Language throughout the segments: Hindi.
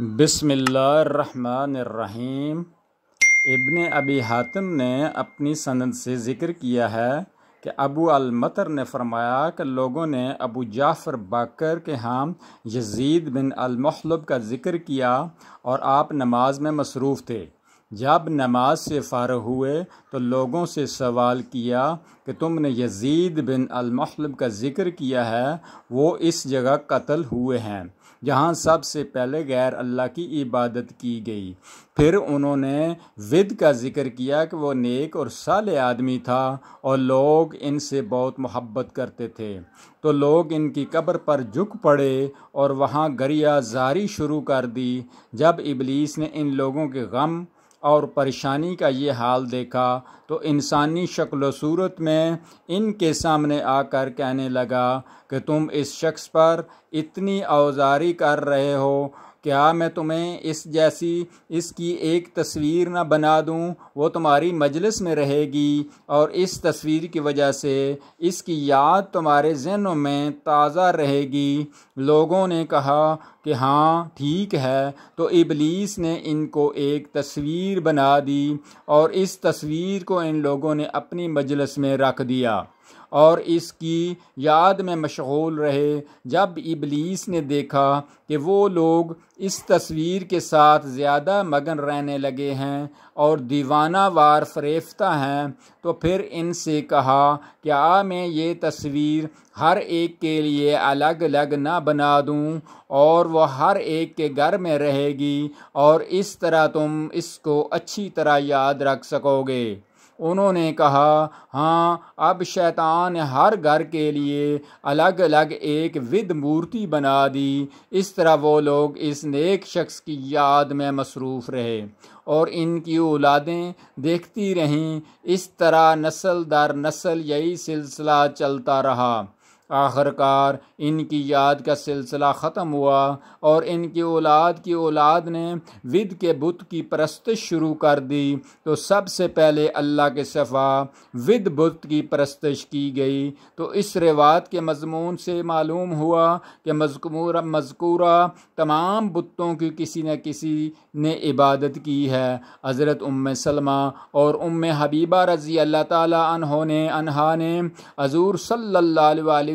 बिसमीम इबन अबी हातिम ने अपनी सनद से ज़िक्र किया है कि अबू अलमतर ने फरमाया कि लोगों ने अबू जाफ़र बाकर के हाम यजीद बिन अलमहलब का ज़िक्र किया और आप नमाज में मसरूफ़ थे जब नमाज से फार हुए तो लोगों से सवाल किया कि तुमने यजीद बिन अलमहलब का ज़िक्र किया है वो इस जगह कत्ल हुए हैं जहाँ सबसे पहले गैर अल्लाह की इबादत की गई फिर उन्होंने विद का ज़िक्र किया कि वो नेक और साल आदमी था और लोग इनसे बहुत मोहब्बत करते थे तो लोग इनकी कब्र पर झुक पड़े और वहाँ गरिया जारी शुरू कर दी जब इबलीस ने इन लोगों के गम और परेशानी का ये हाल देखा तो इंसानी शक्ल सूरत में इनके सामने आकर कहने लगा कि तुम इस शख्स पर इतनी औजारी कर रहे हो क्या मैं तुम्हें इस जैसी इसकी एक तस्वीर ना बना दूं वो तुम्हारी मजलिस में रहेगी और इस तस्वीर की वजह से इसकी याद तुम्हारे जहनों में ताज़ा रहेगी लोगों ने कहा कि हाँ ठीक है तो इबलीस ने इनको एक तस्वीर बना दी और इस तस्वीर को इन लोगों ने अपनी मजलिस में रख दिया और इसकी याद में मशगूल रहे जब इबलीस ने देखा कि वो लोग इस तस्वीर के साथ ज़्यादा मगन रहने लगे हैं और दीवाना वार फरेफ्ता हैं तो फिर इनसे कहा क्या मैं ये तस्वीर हर एक के लिए अलग अलग ना बना दूं और वह हर एक के घर में रहेगी और इस तरह तुम इसको अच्छी तरह याद रख सकोगे उन्होंने कहा हाँ अब शैतान हर घर के लिए अलग अलग एक विद मूर्ति बना दी इस तरह वो लोग इस नेक शख्स की याद में मसरूफ़ रहे और इनकी औलादें देखती रहीं इस तरह नस्ल दर नस्ल यही सिलसिला चलता रहा आखिरकार इनकी याद का सिलसिला ख़त्म हुआ और इनकी औलाद की औलाद ने विद के बुत की परस्त शुरू कर दी तो सबसे पहले अल्लाह के सफ़ा विद बुत की परस्तश की गई तो इस रिवात के मजमून से मालूम हुआ कि मजकूर मजकूरा तमाम बुतों की किसी न किसी ने इबादत की है हज़रत उम सलमा और उम हबीबा रज़ी अल्लाह तहा ने अनहा ने हजूर सल्ला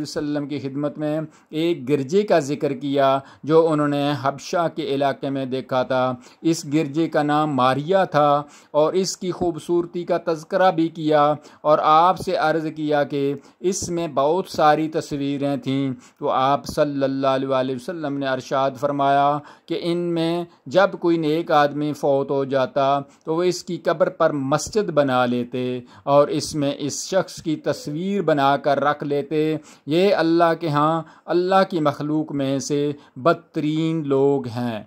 वसल्लम की खिदमत में एक गिरजे का ज़िक्र किया जो उन्होंने हबशा के इलाके में देखा था इस गिरजे का नाम मारिया था और इसकी खूबसूरती का तस्करा भी किया और आपसे अर्ज़ किया कि इसमें बहुत सारी तस्वीरें थीं तो आप सल्ला वसम ने अरशाद फरमाया कि इनमें जब कोई नेक आदमी फ़ौत हो जाता तो वह इसकी कब्र पर मस्जिद बना लेते और इसमें इस शख्स की तस्वीर बनाकर रख लेते ये ये अल्लाह के यहाँ अल्लाह की मखलूक में से बदतरीन लोग हैं